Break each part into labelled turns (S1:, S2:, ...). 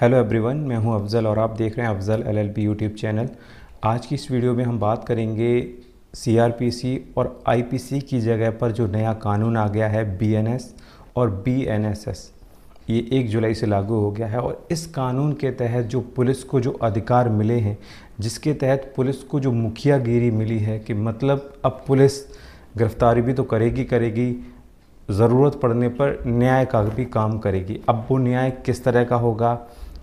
S1: hello everyone मैं हूं अफजल और आप देख रहे हैं अफजल एलएलपी यूट्यूब चैनल आज की इस वीडियो में हम बात करेंगे सीआरपीसी और आईपीसी की जगह पर जो नया कानून आ गया है बीएनएस और बीएनएसएस ये एक जुलाई से लागू हो गया है और इस कानून के तहत जो पुलिस को जो अधिकार मिले हैं जिसके तहत पुलिस को जो मुखियागिरी मिली है कि मतलब अब पुलिस गिरफ्तारी भी तो करेगी करेगी ज़रूरत पड़ने पर न्याय का भी काम करेगी अब वो न्याय किस तरह का होगा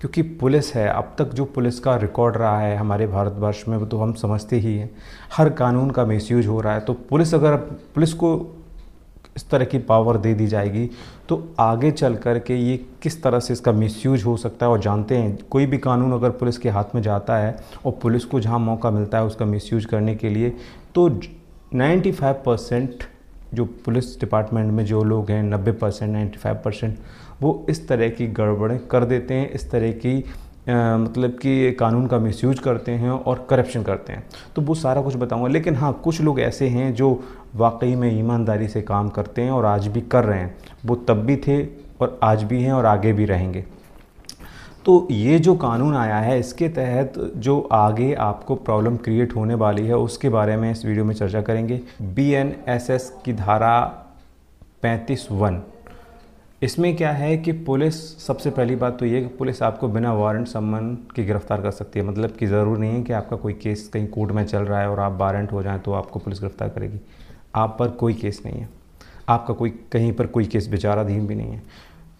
S1: क्योंकि पुलिस है अब तक जो पुलिस का रिकॉर्ड रहा है हमारे भारतवर्ष में वो तो हम समझते ही हैं हर कानून का मिस हो रहा है तो पुलिस अगर पुलिस को इस तरह की पावर दे दी जाएगी तो आगे चल कर के ये किस तरह से इसका मिसयूज हो सकता है और जानते हैं कोई भी कानून अगर पुलिस के हाथ में जाता है और पुलिस को जहाँ मौका मिलता है उसका मिसयूज करने के लिए तो 95 परसेंट जो पुलिस डिपार्टमेंट में जो लोग हैं नब्बे परसेंट नाइन्टी फाइव परसेंट वो इस तरह की गड़बड़ें कर देते हैं इस तरह की आ, मतलब कि कानून का मिस करते हैं और करप्शन करते हैं तो वो सारा कुछ बताऊंगा लेकिन हाँ कुछ लोग ऐसे हैं जो वाकई में ईमानदारी से काम करते हैं और आज भी कर रहे हैं वो तब भी थे और आज भी हैं और आगे भी रहेंगे तो ये जो कानून आया है इसके तहत जो आगे आपको प्रॉब्लम क्रिएट होने वाली है उसके बारे में इस वीडियो में चर्चा करेंगे एस की धारा पैंतीस वन इसमें क्या है कि पुलिस सबसे पहली बात तो ये कि पुलिस आपको बिना वारंट सम्मन के गिरफ्तार कर सकती है मतलब कि ज़रूरी नहीं है कि आपका कोई केस कहीं कोर्ट में चल रहा है और आप वारंट हो जाए तो आपको पुलिस गिरफ्तार करेगी आप पर कोई केस नहीं है आपका कोई कहीं पर कोई केस विचाराधीन भी नहीं है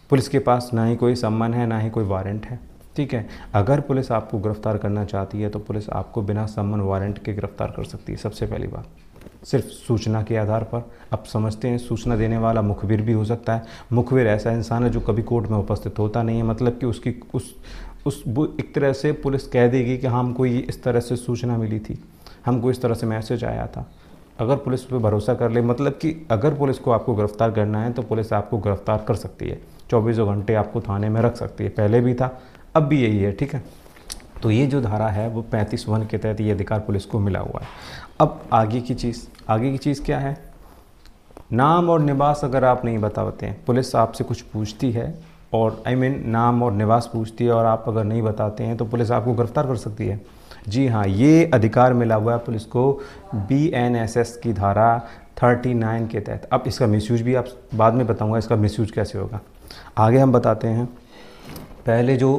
S1: पुलिस के पास ना ही कोई सम्मन है ना ही कोई वारंट है ठीक है अगर पुलिस आपको गिरफ्तार करना चाहती है तो पुलिस आपको बिना सम्मन वारंट के गिरफ्तार कर सकती है सबसे पहली बात सिर्फ सूचना के आधार पर आप समझते हैं सूचना देने वाला मुखबिर भी हो सकता है मुखबिर ऐसा इंसान है जो कभी कोर्ट में उपस्थित होता नहीं है मतलब कि उसकी उस उस एक तरह से पुलिस कह देगी कि हाँ, हमको ये इस तरह से सूचना मिली थी हमको इस तरह से मैसेज आया था अगर पुलिस पर भरोसा कर ले मतलब कि अगर पुलिस को आपको गिरफ्तार करना है तो पुलिस आपको गिरफ्तार कर सकती है चौबीसों घंटे आपको थाने में रख सकती है पहले भी था अब भी यही है ठीक है तो ये जो धारा है वो पैंतीस वन के तहत ये अधिकार पुलिस को मिला हुआ है अब आगे की चीज़ आगे की चीज़ क्या है नाम और निवास अगर आप नहीं बताते हैं पुलिस आपसे कुछ पूछती है और आई I मीन mean, नाम और निवास पूछती है और आप अगर नहीं बताते हैं तो पुलिस आपको गिरफ्तार कर सकती है जी हाँ ये अधिकार मिला हुआ है पुलिस को बी एन एस एस की धारा 39 के तहत अब इसका मिसयूज भी आप बाद में बताऊंगा इसका मिसयूज कैसे होगा आगे हम बताते हैं पहले जो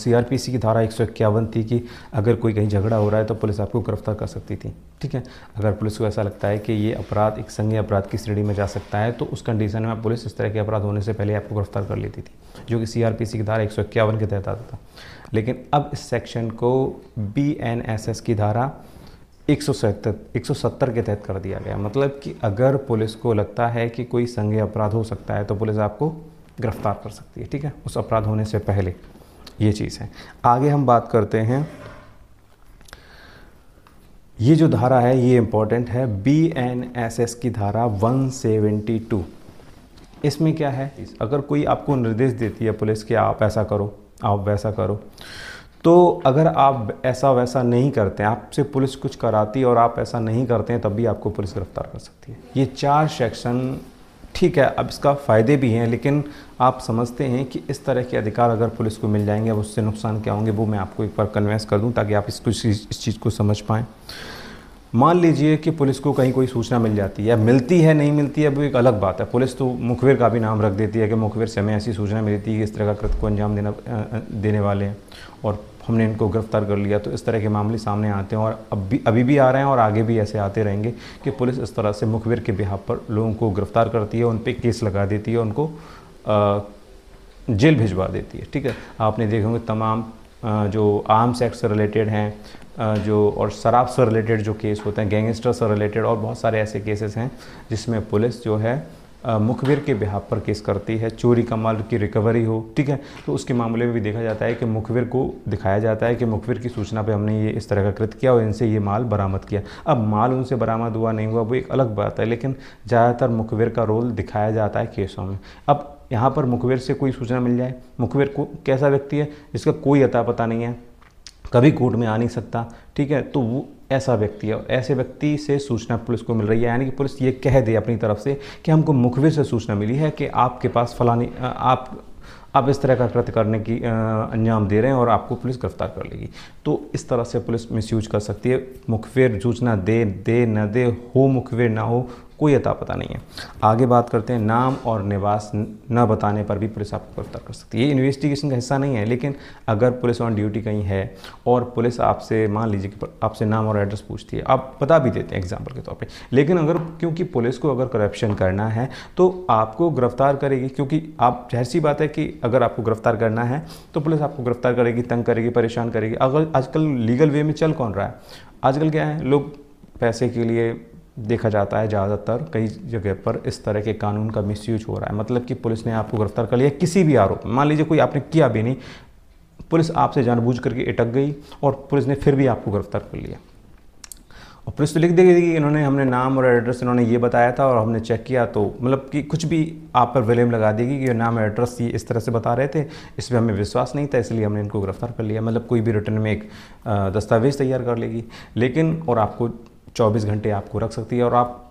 S1: सीआरपीसी की धारा एक थी कि अगर कोई कहीं झगड़ा हो रहा है तो पुलिस आपको गिरफ्तार कर सकती थी ठीक है अगर पुलिस को ऐसा लगता है कि ये अपराध एक संज्ञा अपराध की श्रेणी में जा सकता है तो उस कंडीशन में पुलिस इस तरह के अपराध होने से पहले आपको गिरफ्तार कर लेती थी जो कि सी की धारा एक के तहत आता था लेकिन अब इस सेक्शन को बी की धारा एक सौ सत्तर के तहत कर दिया गया मतलब कि अगर पुलिस को लगता है कि कोई संज्ञा अपराध हो सकता है तो पुलिस आपको गिरफ्तार कर सकती है ठीक है उस अपराध होने से पहले ये चीज़ है आगे हम बात करते हैं ये जो धारा है ये इम्पॉर्टेंट है बी एन एस एस की धारा 172 इसमें क्या है अगर कोई आपको निर्देश देती है पुलिस कि आप ऐसा करो आप वैसा करो तो अगर आप ऐसा वैसा नहीं करते हैं आपसे पुलिस कुछ कराती और आप ऐसा नहीं करते हैं तब भी आपको पुलिस गिरफ्तार कर सकती है ये चार सेक्शन ठीक है अब इसका फ़ायदे भी हैं लेकिन आप समझते हैं कि इस तरह के अधिकार अगर पुलिस को मिल जाएंगे अब उससे नुकसान क्या होंगे वो मैं आपको एक बार कन्वेंस कर दूँ ताकि आप इसको इस चीज़ को समझ पाएँ मान लीजिए कि पुलिस को कहीं कोई सूचना मिल जाती है मिलती है नहीं मिलती है अब एक अलग बात है पुलिस तो मुखबिर का भी नाम रख देती है कि मुखबिर से हमें ऐसी सूचना मिली थी कि इस तरह का कृत को अंजाम देना देने वाले हैं और हमने इनको गिरफ्तार कर लिया तो इस तरह के मामले सामने आते हैं और अब भी अभी भी आ रहे हैं और आगे भी ऐसे आते रहेंगे कि पुलिस इस तरह से मुखबिर के बिहार पर लोगों को गिरफ्तार करती है उन पर केस लगा देती है उनको जेल भिजवा देती है ठीक है आपने देखे होंगे तमाम जो आर्म्स एक्ट से रिलेटेड हैं जो और शराब से रिलेटेड जो केस होते हैं गैंगस्टर से रिलेटेड और बहुत सारे ऐसे केसेस हैं जिसमें पुलिस जो है मुखबिर के बिहाब पर केस करती है चोरी का माल की रिकवरी हो ठीक है तो उसके मामले में भी देखा जाता है कि मुखबिर को दिखाया जाता है कि मुखबिर की सूचना पे हमने ये इस तरह का कृत किया और इनसे ये माल बरामद किया अब माल उनसे बरामद हुआ नहीं हुआ वो एक अलग बात है लेकिन ज़्यादातर मुखबिर का रोल दिखाया जाता है केसों में अब यहाँ पर मुखबिर से कोई सूचना मिल जाए मुखबिर को कैसा व्यक्ति है जिसका कोई अता पता नहीं है कभी कोर्ट में आ नहीं सकता ठीक है तो वो ऐसा व्यक्ति है और ऐसे व्यक्ति से सूचना पुलिस को मिल रही है यानी कि पुलिस ये कह दे अपनी तरफ से कि हमको मुखबिर से सूचना मिली है कि आपके पास फलानी आप आप इस तरह का कृत्य करने की अंजाम दे रहे हैं और आपको पुलिस गिरफ्तार कर लेगी तो इस तरह से पुलिस मिसयूज कर सकती है मुखबिर सूचना दे दे न दे हो मुखबिर ना हो कोई अता पता नहीं है आगे बात करते हैं नाम और निवास न बताने पर भी पुलिस आपको गिरफ्तार कर सकती है ये इन्वेस्टिगेशन का हिस्सा नहीं है लेकिन अगर पुलिस ऑन ड्यूटी कहीं है और पुलिस आपसे मान लीजिए कि आपसे नाम और एड्रेस पूछती है आप बता भी देते हैं एग्जाम्पल के तौर पर लेकिन अगर क्योंकि पुलिस को अगर करप्शन करना है तो आपको गिरफ्तार करेगी क्योंकि आप जहर सी बात है कि अगर आपको गिरफ्तार करना है तो पुलिस आपको गिरफ्तार करेगी तंग करेगी परेशान करेगी अगर आजकल लीगल वे में चल कौन रहा है आजकल क्या है लोग पैसे के लिए देखा जाता है ज़्यादातर कई जगह पर इस तरह के कानून का मिसयूज हो रहा है मतलब कि पुलिस ने आपको गिरफ्तार कर लिया किसी भी आरोप मान लीजिए कोई आपने किया भी नहीं पुलिस आपसे जानबूझ करके अटक गई और पुलिस ने फिर भी आपको गिरफ्तार कर लिया और पुलिस तो लिख देगी कि इन्होंने हमने नाम और एड्रेस इन्होंने ये बताया था और हमने चेक किया तो मतलब कि कुछ भी आप पर विलेम लगा देगी कि नाम एड्रेस ये इस तरह से बता रहे थे इस पर हमें विश्वास नहीं था इसलिए हमने इनको गिरफ्तार कर लिया मतलब कोई भी रिटर्न में एक दस्तावेज़ तैयार कर लेगी लेकिन और आपको चौबीस घंटे आपको रख सकती है और आप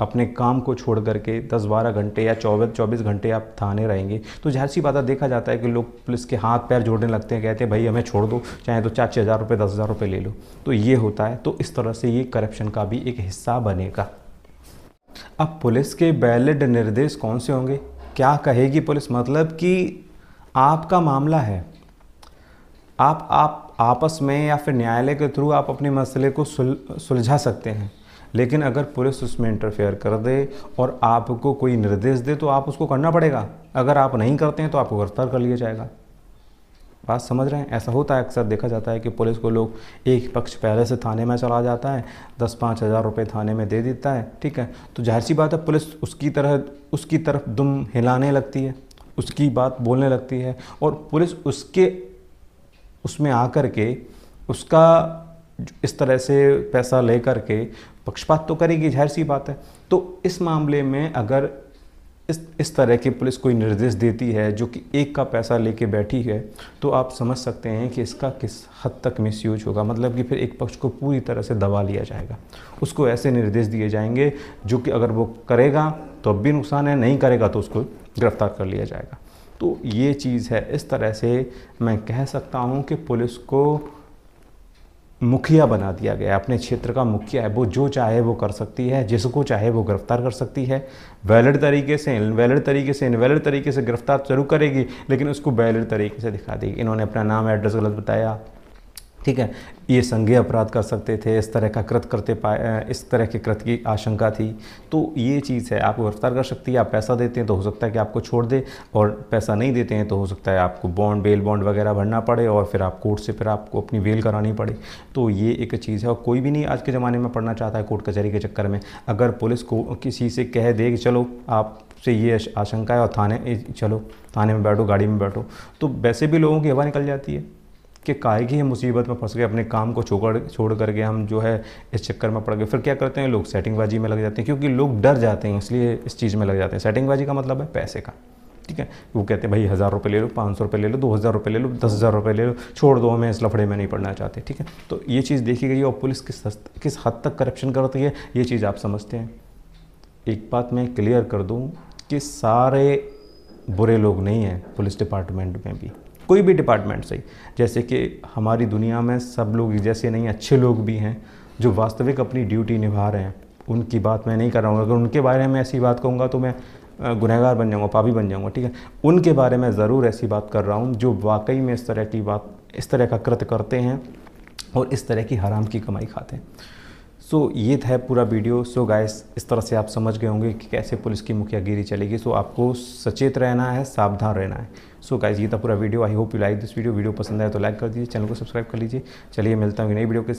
S1: अपने काम को छोड़ करके 10-12 घंटे या चौबीस चौबीस घंटे आप थाने रहेंगे तो जहर सी बात देखा जाता है कि लोग पुलिस के हाथ पैर जोड़ने लगते हैं कहते हैं भाई हमें छोड़ दो चाहे तो चार छः हज़ार रुपये दस हज़ार रुपये ले लो तो ये होता है तो इस तरह से ये करप्शन का भी एक हिस्सा बनेगा अब पुलिस के वैलिड निर्देश कौन से होंगे क्या कहेगी पुलिस मतलब कि आपका मामला है आप आप आपस में या फिर न्यायालय के थ्रू आप अपने मसले को सुलझा सकते हैं लेकिन अगर पुलिस उसमें इंटरफेयर कर दे और आपको कोई निर्देश दे तो आप उसको करना पड़ेगा अगर आप नहीं करते हैं तो आपको गिरफ्तार कर लिया जाएगा बात समझ रहे हैं ऐसा होता है अक्सर देखा जाता है कि पुलिस को लोग एक पक्ष पहले से थाने में चला जाता है दस पाँच हज़ार रुपये थाने में दे देता है ठीक है तो जाहिर सी बात है पुलिस उसकी तरह उसकी तरफ दुम हिलाने लगती है उसकी बात बोलने लगती है और पुलिस उसके उसमें आकर के उसका इस तरह से पैसा ले करके पक्षपात तो करेगी जाहिर सी बात है तो इस मामले में अगर इस इस तरह की पुलिस कोई निर्देश देती है जो कि एक का पैसा लेके बैठी है तो आप समझ सकते हैं कि इसका किस हद तक मिसयूज होगा मतलब कि फिर एक पक्ष को पूरी तरह से दबा लिया जाएगा उसको ऐसे निर्देश दिए जाएंगे जो कि अगर वो करेगा तो अब भी नुकसान है नहीं करेगा तो उसको गिरफ्तार कर लिया जाएगा तो ये चीज़ है इस तरह से मैं कह सकता हूँ कि पुलिस को मुखिया बना दिया गया अपने क्षेत्र का मुखिया है वो जो चाहे वो कर सकती है जिसको चाहे वो गिरफ्तार कर सकती है वैलिड तरीके से वैलिड तरीके से इनवैलिड तरीके से गिरफ्तार जरूर करेगी लेकिन उसको वैलिड तरीके से दिखा देगी इन्होंने अपना नाम एड्रेस गलत बताया ठीक है ये संज्ञेय अपराध कर सकते थे इस तरह का कृत करते पाए इस तरह के कृत की आशंका थी तो ये चीज़ है आपको गिरफ्तार कर सकती है आप पैसा देते हैं तो हो सकता है कि आपको छोड़ दे और पैसा नहीं देते हैं तो हो सकता है आपको बॉन्ड बेल बॉन्ड वगैरह भरना पड़े और फिर आप कोर्ट से फिर आपको अपनी बेल करानी पड़े तो ये एक चीज़ है और कोई भी नहीं आज के ज़माने में पढ़ना चाहता है कोर्ट कचहरी के चक्कर में अगर पुलिस को किसी से कह दे कि चलो आप से ये आशंका है और थाने चलो थाने में बैठो गाड़ी में बैठो तो वैसे भी लोगों की हवा निकल जाती है कि काय की मुसीबत में फंस गए अपने काम को छोड़ छोड़ करके हम जो है इस चक्कर में पड़ गए फिर क्या करते हैं लोग सेटिंगबाजी में लग जाते हैं क्योंकि लोग डर जाते हैं इसलिए इस चीज़ में लग जाते हैं सेटिंगबाजी का मतलब है पैसे का ठीक है वो कहते हैं भाई हज़ार रुपये ले लो पाँच सौ रुपये ले लो दो हज़ार रुपये ले लो दस हज़ार रुपये ले लो छोड़ दो हमें इस लफड़े में नहीं पड़ना चाहते ठीक है तो ये चीज़ देखी गई और पुलिस किस किस हद तक करप्शन करती है ये चीज़ आप समझते हैं एक बात मैं क्लियर कर दूँ कि सारे बुरे लोग नहीं हैं पुलिस डिपार्टमेंट में भी कोई भी डिपार्टमेंट से जैसे कि हमारी दुनिया में सब लोग जैसे नहीं अच्छे लोग भी हैं जो वास्तविक अपनी ड्यूटी निभा रहे हैं उनकी बात मैं नहीं कर रहा हूँ अगर उनके बारे में ऐसी बात कहूँगा तो मैं गुनहगार बन जाऊँगा पापी बन जाऊँगा ठीक है उनके बारे में ज़रूर ऐसी बात कर रहा हूँ जो वाकई में इस तरह की बात इस तरह का कृत करते हैं और इस तरह की हराम की कमाई खाते हैं सो so, ये था पूरा वीडियो सो so, गाइस इस तरह से आप समझ गए होंगे कि कैसे पुलिस की मुखियागिरी चलेगी सो so, आपको सचेत रहना है सावधान रहना है सो so, गाइस ये था पूरा video I hope you like this video video पसंद आए तो लाइक कर दीजिए चैनल को सब्सक्राइब कर लीजिए चलिए मिलता हूँ नई वीडियो के